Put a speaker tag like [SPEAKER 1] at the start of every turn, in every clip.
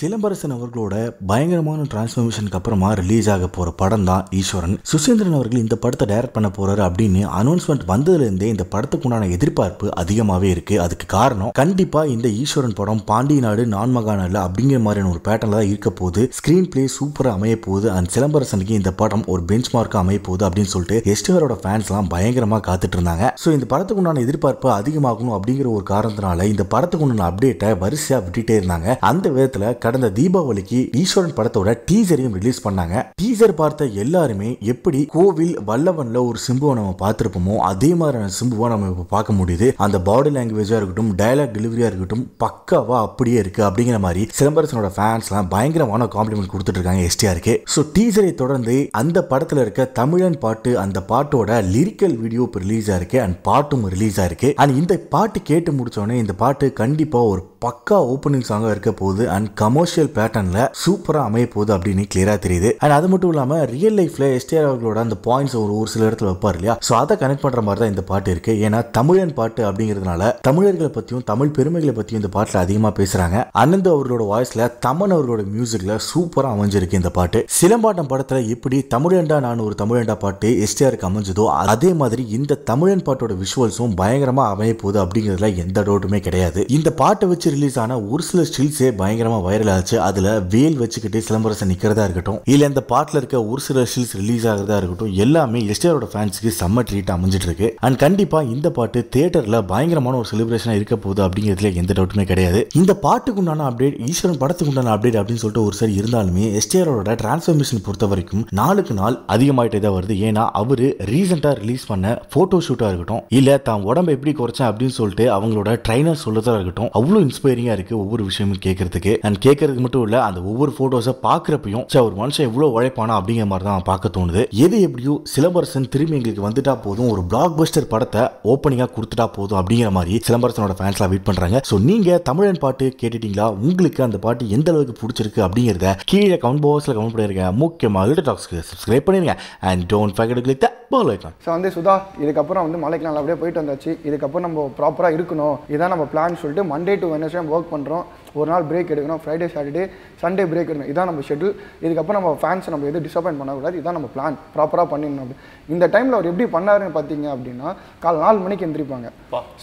[SPEAKER 1] சிலம்பரசன் அவர்களோட பயங்கரமான டிரான்ஸ்ஃபர்மேஷனுக்கு அப்புறமா ரிலீஸ் ஆக போகிற படம் தான் ஈஸ்வரன் சுசேந்திரன் அவர்கள் இந்த படத்தை டைரக்ட் பண்ண போகிறாரு அப்படின்னு அனௌன்ஸ்மெண்ட் வந்ததுலேருந்தே இந்த படத்துக்கு உண்டான எதிர்பார்ப்பு அதிகமாகவே இருக்குது அதுக்கு காரணம் கண்டிப்பாக இந்த ஈஸ்வரன் படம் பாண்டிய நாடு நான்மகாநாடு அப்படிங்கிற மாதிரியான ஒரு பேட்டர்னில் தான் இருக்க போது ஸ்க்ரீன் பிளே சூப்பராக அமைய போகுது அண்ட் சிலம்பரசனுக்கு இந்த படம் ஒரு பெஞ்ச் மார்க்காக அமைய போகுது அப்படின்னு சொல்லிட்டு எஸ்டிவரோட ஃபேன்ஸ்லாம் பயங்கரமாக காத்துட்டு இருந்தாங்க ஸோ இந்த படத்துக்கு உண்டான எதிர்பார்ப்பு அதிகமாகணும் அப்படிங்கிற ஒரு காரணத்தினால இந்த படத்துக்கு உண்டான அப்டேட்டை வரிசையாக விட்டுட்டே இருந்தாங்க அந்த விதத்தில் கடந்த தீபாவளிக்கு ஈஸ்வரன் படத்தோட டீசரையும் ரிலீஸ் பண்ணாங்க டீசர் பார்த்த எல்லாருமே எப்படி கோவில் வல்லவன்ல ஒரு சிம்புவை நம்ம பார்த்துருப்போமோ அதே மாதிரியான சிம்புவை நம்ம இப்போ பார்க்க முடியுது அந்த பாடி லாங்குவேஜாக இருக்கட்டும் டயலாக் டெலிவரியாக இருக்கட்டும் பக்காவா அப்படியே இருக்கு அப்படிங்கிற மாதிரி சிலம்பரசனோட ஃபேன்ஸ்லாம் பயங்கரமான காம்ப்ளிமெண்ட் கொடுத்துட்டு இருக்காங்க எஸ்டிஆருக்கு ஸோ டீசரை தொடர்ந்து அந்த படத்தில் இருக்க தமிழன் பாட்டு அந்த பாட்டோட லிரிக்கல் வீடியோ இப்போ ரிலீஸ் ஆயிருக்கு அண்ட் பாட்டும் ரிலீஸ் ஆயிருக்கு அண்ட் இந்த பாட்டு கேட்டு முடிச்சோடனே இந்த பாட்டு கண்டிப்பாக ஒரு பக்கா ஓப்பனிங் சாங்காக இருக்க போகுது அண்ட் கமர்ஷியல் பேட்டர்னில் சூப்பராக அமைய போகுது அப்படின்னு கிளியராக தெரியுது அண்ட் அது மட்டும் இல்லாமல் ரியல் லைஃப்பில் எஸ்டிஆர் அவர்களோட அந்த பாயிண்ட்ஸ் ஒரு ஒரு சில இடத்துல வைப்பார் இல்லையா ஸோ அதை கனெக்ட் பண்ணுற மாதிரி தான் இந்த பாட்டு இருக்குது ஏன்னா தமிழன் பாட்டு அப்படிங்கிறதுனால தமிழர்களை பற்றியும் தமிழ் பெருமைகளை பற்றியும் இந்த பாட்டில் அதிகமாக பேசுகிறாங்க அனந்த் அவர்களோட வாய்ஸில் தமன் அவர்களோட மியூசிக்கில் சூப்பராக அமைஞ்சிருக்கு இந்த பாட்டு சிலம்பாட்டம் படத்தில் எப்படி தமிழண்டா நான் ஒரு தமிழண்டா பாட்டு எஸ்டிஆருக்கு அமைஞ்சதோ அதே மாதிரி இந்த தமிழன் பாட்டோட விஷுவல்ஸும் பயங்கரமாக அமைய போகுது அப்படிங்கிறதுல எந்த டவுட்டுமே கிடையாது இந்த பாட்டை வச்சு கழிச்சு ரிலீஸ் ஆன ஒரு சில ஸ்டில்ஸே பயங்கரமா வைரல் ஆச்சு அதுல வேல் வச்சுக்கிட்டு சிலம்பரசம் நிக்கிறதா இருக்கட்டும் இல்ல இந்த பாட்டில் இருக்க ஒரு சில ஸ்டில்ஸ் ரிலீஸ் ஆகிறதா இருக்கட்டும் எல்லாமே எஸ்டிஆரோட ஃபேன்ஸுக்கு செம்ம ட்ரீட் அமைஞ்சிட்டு இருக்கு அண்ட் கண்டிப்பா இந்த பாட்டு தியேட்டர்ல பயங்கரமான ஒரு செலிபிரேஷனா இருக்க போகுது அப்படிங்கிறதுல எந்த டவுட்டுமே கிடையாது இந்த பாட்டுக்கு உண்டான அப்டேட் ஈஸ்வரன் படத்துக்கு உண்டான அப்டேட் அப்படின்னு சொல்லிட்டு ஒரு சரி இருந்தாலுமே எஸ்டிஆரோட டிரான்ஸ்ஃபர்மேஷன் பொறுத்த வரைக்கும் நாளுக்கு நாள் அதிகமாயிட்டே தான் வருது ஏன்னா அவரு ரீசெண்டா ரிலீஸ் பண்ண போட்டோ ஷூட்டா இருக்கட்டும் இல்ல தான் உடம்பு எப்படி குறைச்சேன் அப்படின்னு சொல்லிட்டு அவங்களோட ட்ரைனர் சொல்லதா இருக்கட்டும் அவ்வளோ இன்ஸ்பைரிங்காக இருக்குது ஒவ்வொரு விஷயமும் கேட்கறதுக்கு அண்ட் கேட்கறதுக்கு மட்டும் இல்லை அந்த ஒவ்வொரு ஃபோட்டோஸை பார்க்குறப்பையும் சரி ஒரு மனுஷன் எவ்வளோ உழைப்பானா அப்படிங்கிற மாதிரி தான் பார்க்க தோணுது எது எப்படியோ சிலம்பரசன் திரும்பி எங்களுக்கு வந்துட்டா போதும் ஒரு பிளாக் பஸ்டர் படத்தை ஓப்பனிங்காக கொடுத்துட்டா போதும் அப்படிங்கிற மாதிரி சிலம்பரசனோட ஃபேன்ஸ்லாம் வெயிட் பண்ணுறாங்க ஸோ நீங்கள் தமிழன் பாட்டு கேட்டுட்டீங்களா உங்களுக்கு அந்த பாட்டு எந்த அளவுக்கு பிடிச்சிருக்கு அப்படிங்கிறத கீழே கமெண்ட் பாக்ஸில் கமெண்ட் பண்ணிருங்க முக்கியமாக டாக்ஸ்க்கு சப்ஸ்கிரைப் பண்ணிருங்க and don't forget click the so
[SPEAKER 2] வந்து சுதா இதுக்கப்புறம் வந்து மலைக்கு நாள் அப்படியே போயிட்டு வந்தாச்சு இதுக்கப்புறம் நம்ம ப்ராப்பராக இருக்கணும் இதான் நம்ம பிளான் சொல்லிட்டு மண்டே டு வந்து கண்டினியூஸாக ஒர்க் பண்ணுறோம் ஒரு நாள் பிரேக் எடுக்கணும் ஃப்ரைடே சாட்டர்டே சண்டே பிரேக் எடுக்கணும் இதான் நம்ம ஷெட்யூல் இதுக்கப்புறம் நம்ம ஃபேன்ஸ் நம்ம எதுவும் டிசப்பாயின் பண்ணக்கூடாது இதான் நம்ம பிளான் ப்ராப்பராக பண்ணிடணும் இந்த டைமில் அவர் எப்படி பண்ணாருன்னு பார்த்தீங்க அப்படின்னா காலை நாலு மணிக்கு எந்திரிப்பாங்க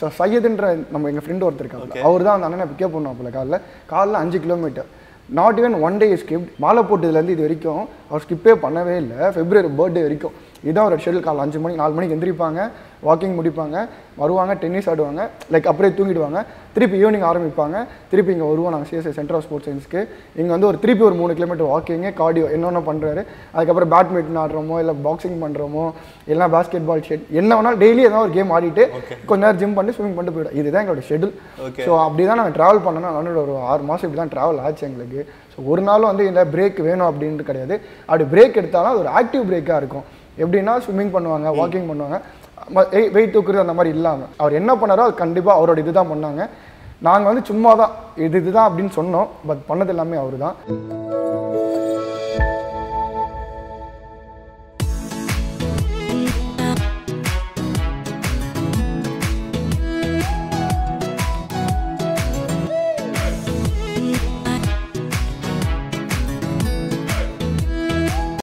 [SPEAKER 2] ஸோ சையதுன்ற நம்ம எங்கள் ஃப்ரெண்டு ஒருத்தர் இருக்காங்க அவர் தான் அந்த அண்ணனை பிக்கப் பண்ணுவோம் அப்போ காலைல காலைல அஞ்சு kilometre not even one day skip மாலை போட்டதுலேருந்து இது வரைக்கும் அவர் ஸ்கிப்பே பண்ணவே இல்லை ஃபெப்ரவரி பர்த்டே வரைக்கும் இதான் ஒரு ஷெடியூல் கால் அஞ்சு மணி நாலு மணிக்கு எந்திரிப்பாங்க வாக்கிங் முடிப்பாங்க வருவாங்க டென்னிஸ் ஆடுவாங்க லைக் அப்படியே தூங்கிடுவாங்க திருப்பி ஈவினிங் ஆரம்பிப்பாங்க திருப்பி இங்கே வருவோம் நாங்கள் சிஎஸ்ஐ சென்டர் ஆஃப் ஸ்போர்ட்ஸ் சயின்ஸ்க்கு இங்கே வந்து ஒரு திருப்பி ஒரு மூணு கிலோமீட்டர் வாக்கிங்கு கார்டியோ என்னென்ன பண்ணுறாரு அதுக்கப்புறம் பேட்மிண்டன் ஆடுறோமோ இல்லை பாக்ஸிங் பண்ணுறோமோ இல்லைனா பாஸ்கெட் பால் ஷெட் என்ன வேணாலும் டெய்லி ஏதாவது ஒரு கேம் ஆடிட்டு கொஞ்ச நேரம் ஜிம் பண்ணி ஸ்விமிங் பண்ணிட்டு போயிடும் இதுதான் எங்களோட ஷெடியூல் ஸோ அப்படி தான் நாங்கள் ட்ராவல் பண்ணோம்னா நான் ஒரு ஆறு மாதம் இப்படி தான் ட்ராவல் ஆச்சு எங்களுக்கு ஸோ ஒரு நாளும் வந்து இல்லை பிரேக் வேணும் அப்படின்ட்டு கிடையாது அப்படி பிரேக் எடுத்தாலும் அது ஒரு ஆக்டிவ் பிரேக்காக இருக்கும் எப்படின்னா ஸ்விம்மிங் பண்ணுவாங்க வாக்கிங் பண்ணுவாங்க வெயிட் தூக்குறது அந்த மாதிரி இல்லாமல் அவர் என்ன பண்ணாரோ அது கண்டிப்பாக அவரோட இதுதான் பண்ணாங்க நாங்கள் வந்து சும்மா தான் இது இதுதான் அப்படின்னு சொன்னோம் பட் பண்ணது எல்லாமே அவர் தான்